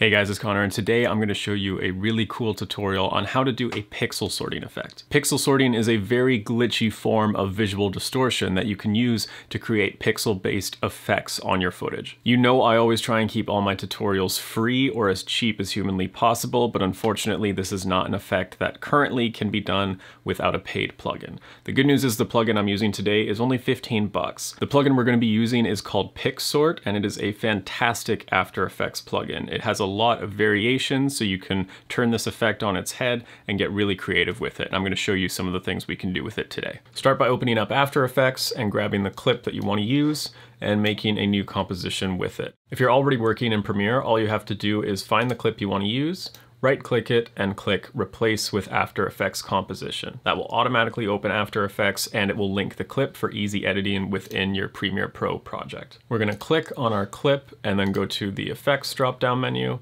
Hey guys, it's Connor and today I'm gonna to show you a really cool tutorial on how to do a pixel sorting effect. Pixel sorting is a very glitchy form of visual distortion that you can use to create pixel-based effects on your footage. You know I always try and keep all my tutorials free or as cheap as humanly possible, but unfortunately this is not an effect that currently can be done without a paid plugin. The good news is the plugin I'm using today is only 15 bucks. The plugin we're gonna be using is called PixSort and it is a fantastic After Effects plugin. It has a lot of variations, so you can turn this effect on its head and get really creative with it. And I'm gonna show you some of the things we can do with it today. Start by opening up After Effects and grabbing the clip that you wanna use and making a new composition with it. If you're already working in Premiere, all you have to do is find the clip you wanna use, right click it and click replace with After Effects composition. That will automatically open After Effects and it will link the clip for easy editing within your Premiere Pro project. We're gonna click on our clip and then go to the effects drop-down menu,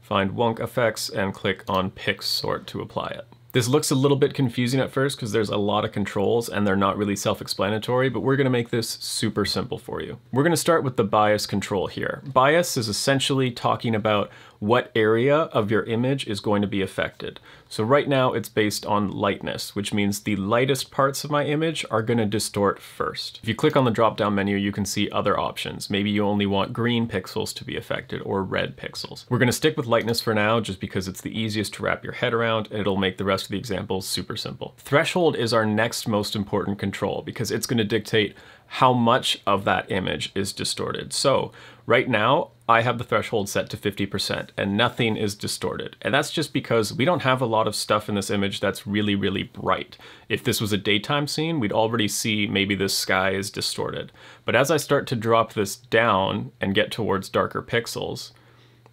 find Wonk Effects and click on Pick Sort to apply it. This looks a little bit confusing at first because there's a lot of controls and they're not really self-explanatory, but we're gonna make this super simple for you. We're gonna start with the bias control here. Bias is essentially talking about what area of your image is going to be affected. So right now it's based on lightness, which means the lightest parts of my image are gonna distort first. If you click on the drop-down menu, you can see other options. Maybe you only want green pixels to be affected or red pixels. We're gonna stick with lightness for now just because it's the easiest to wrap your head around and it'll make the rest of the examples super simple. Threshold is our next most important control because it's gonna dictate how much of that image is distorted. So right now, I have the threshold set to 50% and nothing is distorted. And that's just because we don't have a lot of stuff in this image that's really, really bright. If this was a daytime scene, we'd already see maybe this sky is distorted. But as I start to drop this down and get towards darker pixels,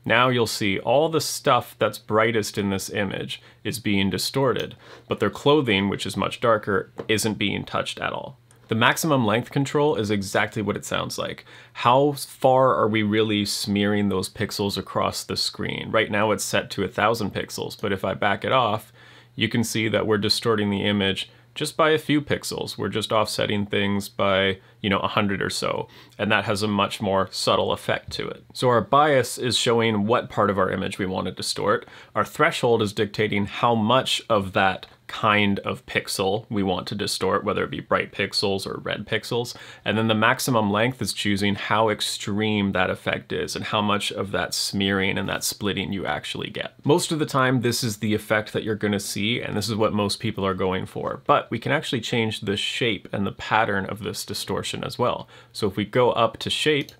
now you'll see all the stuff that's brightest in this image is being distorted, but their clothing, which is much darker, isn't being touched at all. The maximum length control is exactly what it sounds like. How far are we really smearing those pixels across the screen? Right now it's set to 1000 pixels, but if I back it off, you can see that we're distorting the image just by a few pixels. We're just offsetting things by, you know, 100 or so, and that has a much more subtle effect to it. So our bias is showing what part of our image we want to distort. Our threshold is dictating how much of that kind of pixel we want to distort, whether it be bright pixels or red pixels. And then the maximum length is choosing how extreme that effect is and how much of that smearing and that splitting you actually get. Most of the time, this is the effect that you're gonna see and this is what most people are going for. But we can actually change the shape and the pattern of this distortion as well. So if we go up to shape,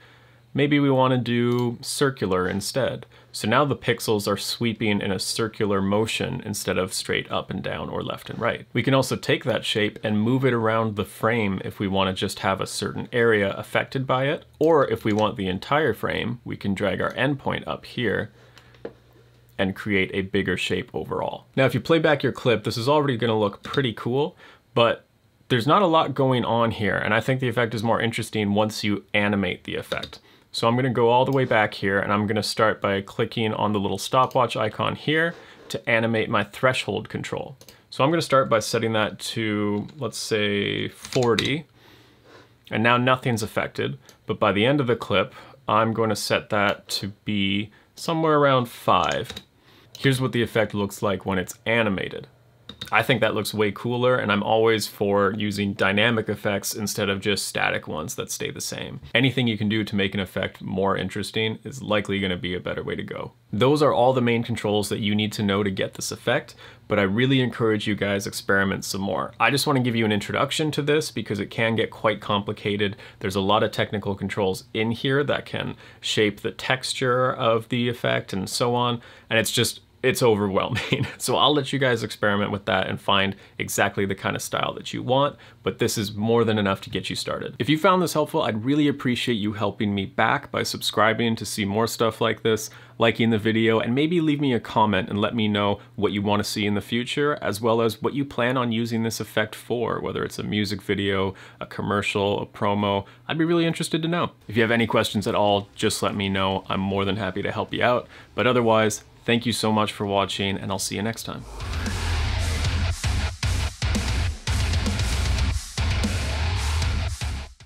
Maybe we want to do circular instead. So now the pixels are sweeping in a circular motion instead of straight up and down or left and right. We can also take that shape and move it around the frame if we want to just have a certain area affected by it, or if we want the entire frame, we can drag our endpoint up here and create a bigger shape overall. Now, if you play back your clip, this is already gonna look pretty cool, but there's not a lot going on here, and I think the effect is more interesting once you animate the effect. So I'm gonna go all the way back here and I'm gonna start by clicking on the little stopwatch icon here to animate my threshold control. So I'm gonna start by setting that to, let's say 40. And now nothing's affected, but by the end of the clip, I'm going to set that to be somewhere around five. Here's what the effect looks like when it's animated. I think that looks way cooler and I'm always for using dynamic effects instead of just static ones that stay the same. Anything you can do to make an effect more interesting is likely gonna be a better way to go. Those are all the main controls that you need to know to get this effect, but I really encourage you guys experiment some more. I just wanna give you an introduction to this because it can get quite complicated. There's a lot of technical controls in here that can shape the texture of the effect and so on, and it's just it's overwhelming. So I'll let you guys experiment with that and find exactly the kind of style that you want, but this is more than enough to get you started. If you found this helpful, I'd really appreciate you helping me back by subscribing to see more stuff like this, liking the video, and maybe leave me a comment and let me know what you wanna see in the future, as well as what you plan on using this effect for, whether it's a music video, a commercial, a promo, I'd be really interested to know. If you have any questions at all, just let me know. I'm more than happy to help you out, but otherwise, Thank you so much for watching, and I'll see you next time.